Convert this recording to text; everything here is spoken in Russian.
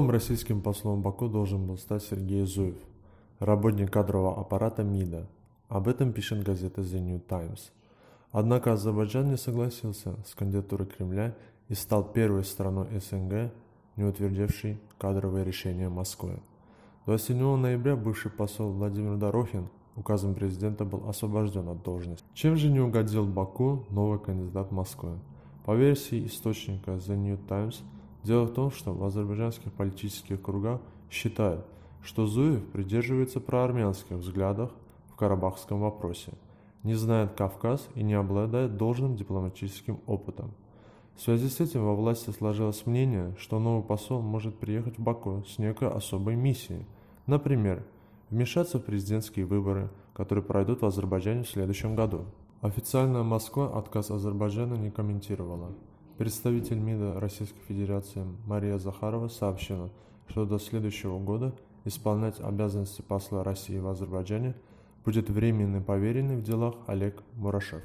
Новым российским послом в Баку должен был стать Сергей Зуев, работник кадрового аппарата МИДа. Об этом пишет газета The New Times. Однако Азербайджан не согласился с кандидатурой Кремля и стал первой страной СНГ, не утвердившей кадровое решение Москвы. 27 ноября бывший посол Владимир Дорохин указом президента был освобожден от должности. Чем же не угодил Баку новый кандидат Москвы? По версии источника The New Times – Дело в том, что в азербайджанских политических кругах считают, что Зуев придерживается проармянских взглядов в карабахском вопросе, не знает Кавказ и не обладает должным дипломатическим опытом. В связи с этим во власти сложилось мнение, что новый посол может приехать в Баку с некой особой миссией. Например, вмешаться в президентские выборы, которые пройдут в Азербайджане в следующем году. Официально Москва отказ Азербайджана не комментировала. Представитель МИДа Российской Федерации Мария Захарова сообщила, что до следующего года исполнять обязанности посла России в Азербайджане будет временный поверенный в делах Олег Мурашев.